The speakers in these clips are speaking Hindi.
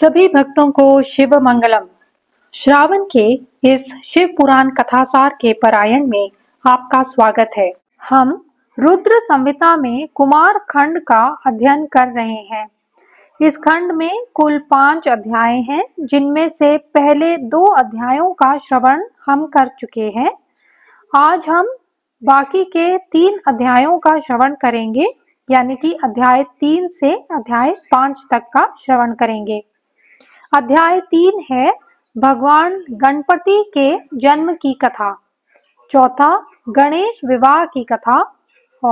सभी भक्तों को शिव मंगलम श्रावण के इस शिव पुराण कथासार के पारायण में आपका स्वागत है हम रुद्र संहिता में कुमार खंड का अध्ययन कर रहे हैं इस खंड में कुल पांच अध्याय हैं जिनमें से पहले दो अध्यायों का श्रवण हम कर चुके हैं आज हम बाकी के तीन अध्यायों का श्रवण करेंगे यानी कि अध्याय तीन से अध्याय पांच तक का श्रवण करेंगे अध्याय तीन है भगवान गणपति के जन्म की कथा चौथा गणेश विवाह की कथा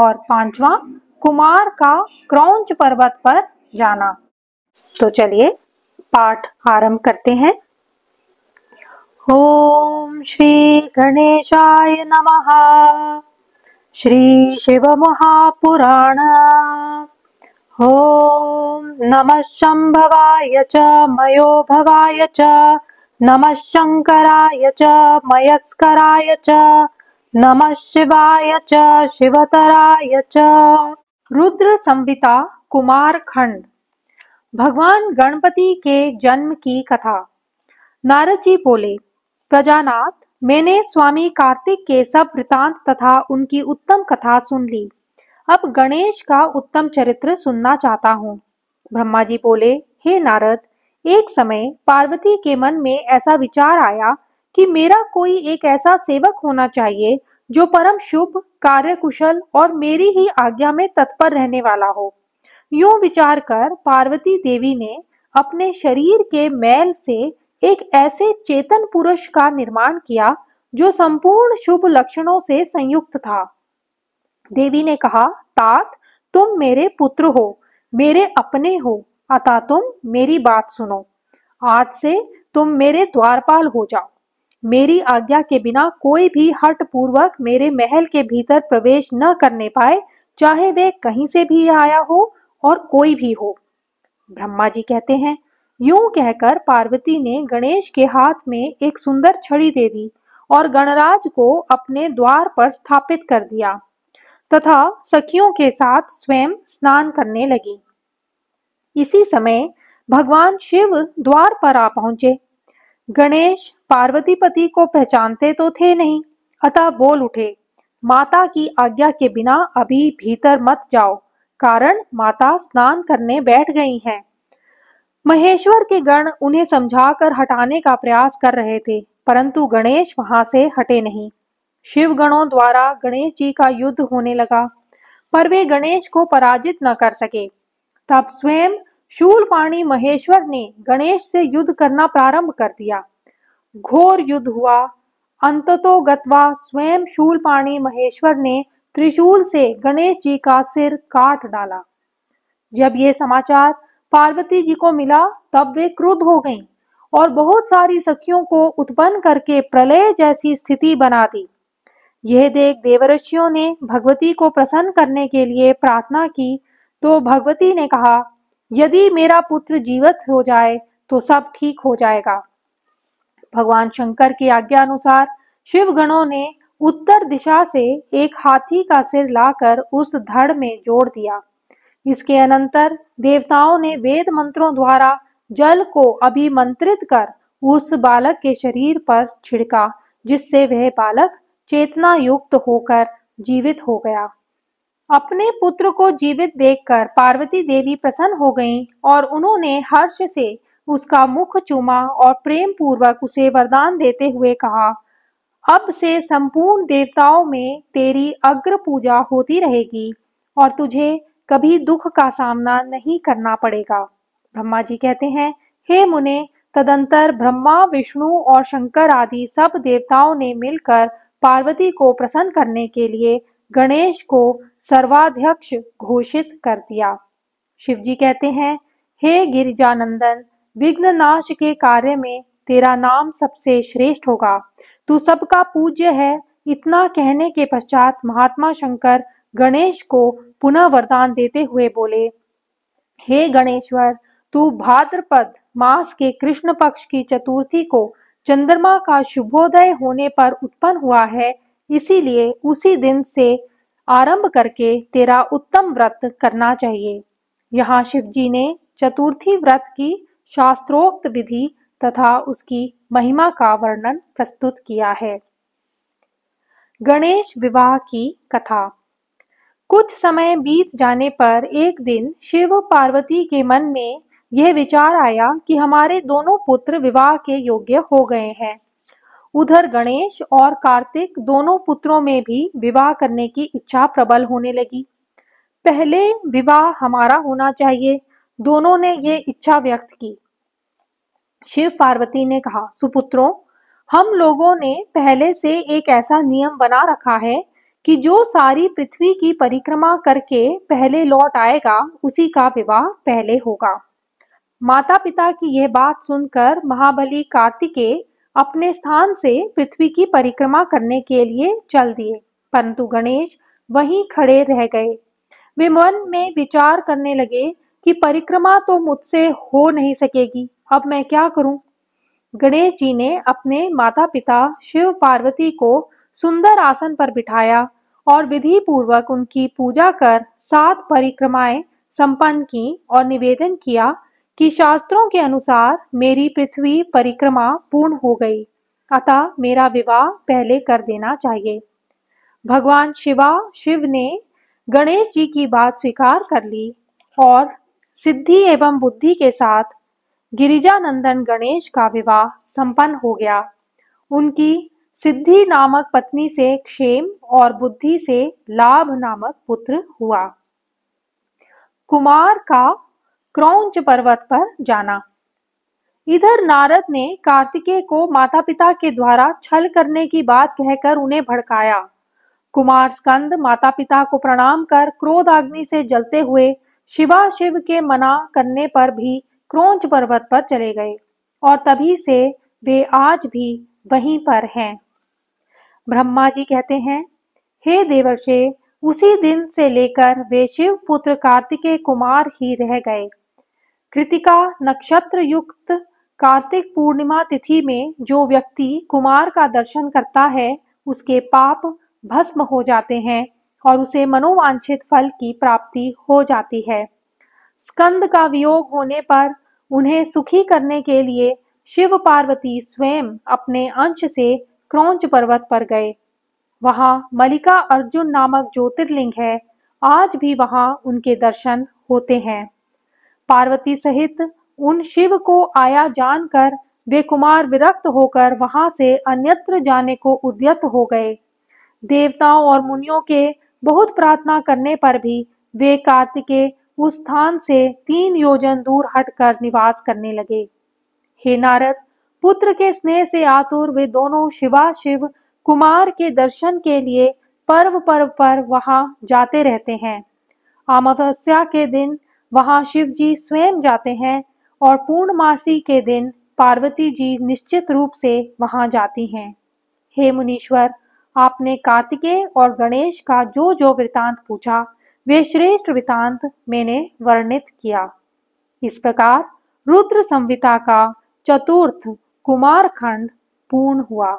और पांचवा कुमार का क्रौच पर्वत पर जाना तो चलिए पाठ आरंभ करते हैं ओम श्री गणेशाय नमः श्री शिव महापुराण ॐ नमः शम्भवाय च मयोभवाय च नमः शंकराय च मयस्कराय च नमः शिवाय च शिवतराय च रुद्र संविता कुमार खंड भगवान गणपति के जन्म की कथा नारद जी बोले प्रजानाथ मैंने स्वामी कार्तिक के सब वृतांत तथा उनकी उत्तम कथा सुन ली अब गणेश का उत्तम चरित्र सुनना चाहता हूँ ब्रह्मा जी बोले हे नारद एक समय पार्वती के मन में ऐसा विचार आया कि मेरा कोई एक ऐसा सेवक होना चाहिए जो परम शुभ कार्य कुशल और मेरी ही आज्ञा में तत्पर रहने वाला हो यू विचार कर पार्वती देवी ने अपने शरीर के मैल से एक ऐसे चेतन पुरुष का निर्माण किया जो संपूर्ण शुभ लक्षणों से संयुक्त था देवी ने कहा तात तुम मेरे पुत्र हो मेरे अपने हो अतः तुम मेरी बात सुनो आज से तुम मेरे द्वारपाल हो जाओ मेरी आज्ञा के बिना कोई भी हट पूर्वक मेरे महल के भीतर प्रवेश न करने पाए चाहे वे कहीं से भी आया हो और कोई भी हो ब्रह्मा जी कहते हैं यूं कहकर पार्वती ने गणेश के हाथ में एक सुंदर छड़ी दे दी और गणराज को अपने द्वार पर स्थापित कर दिया तथा सखियों के साथ स्वयं स्नान करने लगी इसी समय भगवान शिव द्वार पर आ पहुंचे गणेश पार्वती पति को पहचानते तो थे नहीं अतः बोल उठे माता की आज्ञा के बिना अभी भीतर मत जाओ कारण माता स्नान करने बैठ गई हैं। महेश्वर के गण उन्हें समझाकर हटाने का प्रयास कर रहे थे परंतु गणेश वहां से हटे नहीं शिव गणों द्वारा गणेश जी का युद्ध होने लगा पर वे गणेश को पराजित न कर सके तब स्वयं शूलपाणी महेश्वर ने गणेश से युद्ध करना प्रारंभ कर दिया घोर युद्ध हुआ अंततो गत्वा स्वयं शूलपाणी महेश्वर ने त्रिशूल से गणेश जी का सिर काट डाला जब ये समाचार पार्वती जी को मिला तब वे क्रुद्ध हो गईं और बहुत सारी सखियों को उत्पन्न करके प्रलय जैसी स्थिति बना दी यह देख देवर्षियों ने भगवती को प्रसन्न करने के लिए प्रार्थना की तो भगवती ने कहा यदि मेरा पुत्र जीवित हो जाए तो सब ठीक हो जाएगा भगवान शंकर की आज्ञा अनुसार शिव गणों ने उत्तर दिशा से एक हाथी का सिर लाकर उस धड़ में जोड़ दिया इसके अनंतर देवताओं ने वेद मंत्रों द्वारा जल को अभिमंत्रित कर उस बालक के शरीर पर छिड़का जिससे वह बालक चेतना युक्त होकर जीवित हो गया अपने पुत्र को जीवित देखकर पार्वती देवी प्रसन्न हो गईं और उन्होंने हर्ष से उसका मुख चूमा और प्रेम पूर्वक उसे वरदान देते हुए कहा अब से संपूर्ण देवताओं में तेरी अग्र पूजा होती रहेगी और तुझे कभी दुख का सामना नहीं करना पड़ेगा ब्रह्मा जी कहते हैं हे मुने तदंतर ब्रह्मा विष्णु और शंकर आदि सब देवताओं ने मिलकर पार्वती को प्रसन्न करने के लिए गणेश को सर्वाध्यक्ष घोषित कर दिया शिवजी कहते हैं हे गिरिजानंदन विघ्न नाश के कार्य में तेरा नाम सबसे श्रेष्ठ होगा तू सबका पूज्य है इतना कहने के पश्चात महात्मा शंकर गणेश को पुनः वरदान देते हुए बोले हे गणेश्वर तू भाद्रपद मास के कृष्ण पक्ष की चतुर्थी को चंद्रमा का शुभोदय होने पर उत्पन्न हुआ है इसीलिए उसी दिन से आरंभ करके तेरा उत्तम व्रत करना चाहिए यहाँ शिव जी ने चतुर्थी व्रत की शास्त्रोक्त विधि तथा उसकी महिमा का वर्णन प्रस्तुत किया है गणेश विवाह की कथा कुछ समय बीत जाने पर एक दिन शिव पार्वती के मन में यह विचार आया कि हमारे दोनों पुत्र विवाह के योग्य हो गए हैं उधर गणेश और कार्तिक दोनों पुत्रों में भी विवाह करने की इच्छा प्रबल होने लगी पहले विवाह हमारा होना चाहिए दोनों ने ये इच्छा व्यक्त की शिव पार्वती ने कहा सुपुत्रों हम लोगों ने पहले से एक ऐसा नियम बना रखा है कि जो सारी पृथ्वी की परिक्रमा करके पहले लौट आएगा उसी का विवाह पहले होगा माता पिता की यह बात सुनकर महाबली कार्तिकेय अपने स्थान से पृथ्वी की परिक्रमा करने के लिए चल दिए परंतु गणेश वहीं खड़े रह गए वे मन में विचार करने लगे कि परिक्रमा तो मुझसे हो नहीं सकेगी अब मैं क्या करूं? गणेश जी ने अपने माता पिता शिव पार्वती को सुंदर आसन पर बिठाया और विधि पूर्वक उनकी पूजा कर सात परिक्रमाएं संपन्न की और निवेदन किया कि शास्त्रों के अनुसार मेरी पृथ्वी परिक्रमा पूर्ण हो गई अतः मेरा विवाह पहले कर देना चाहिए भगवान शिवा शिव ने गणेश जी की बात स्वीकार कर ली और सिद्धि एवं बुद्धि के साथ गिरिजा नंदन गणेश का विवाह संपन्न हो गया उनकी सिद्धि नामक पत्नी से क्षेम और बुद्धि से लाभ नामक पुत्र हुआ कुमार का क्रौंच पर्वत पर जाना इधर नारद ने कार्तिकेय को माता पिता के द्वारा छल करने की बात कहकर उन्हें भड़काया कुमार स्कंद माता पिता को प्रणाम कर क्रोध अग्नि से जलते हुए शिवा शिव के मना करने पर भी क्रोंच पर्वत पर चले गए और तभी से वे आज भी वहीं पर हैं ब्रह्मा जी कहते हैं हे देवर्षे उसी दिन से लेकर वे शिव पुत्र कार्तिकेय कुमार ही रह गए कृतिका नक्षत्र युक्त कार्तिक पूर्णिमा तिथि में जो व्यक्ति कुमार का दर्शन करता है उसके पाप भस्म हो जाते हैं और उसे मनोवांछित फल की प्राप्ति हो जाती है स्कंद का वियोग होने पर उन्हें सुखी करने के लिए शिव पार्वती स्वयं अपने अंश से क्रौच पर्वत पर गए वहां मलिका अर्जुन नामक ज्योतिर्लिंग है आज भी वहां उनके दर्शन होते हैं पार्वती सहित उन शिव को आया जानकर वे कुमार विरक्त होकर वहां से अन्यत्र जाने को उद्यत हो गए देवताओं और मुनियों के बहुत प्रार्थना करने पर भी वे कार्तिके उस स्थान से तीन योजन दूर हटकर निवास करने लगे हे नारद पुत्र के स्नेह से आतुर वे दोनों शिवा शिव कुमार के दर्शन के लिए पर्व पर्व पर वहां जाते रहते हैं अमावस्या के दिन वहां शिव जी स्वयं जाते हैं और पूर्णमासी के दिन पार्वती जी निश्चित रूप से वहां जाती हैं हे मुनीश्वर आपने कार्तिकेय और गणेश का जो जो वृतांत पूछा वे श्रेष्ठ वृतांत मैंने वर्णित किया इस प्रकार रुद्र संविता का चतुर्थ कुमार खंड पूर्ण हुआ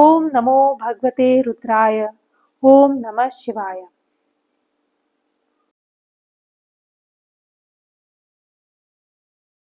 ओम नमो भगवते रुद्राय ओम नमः शिवाय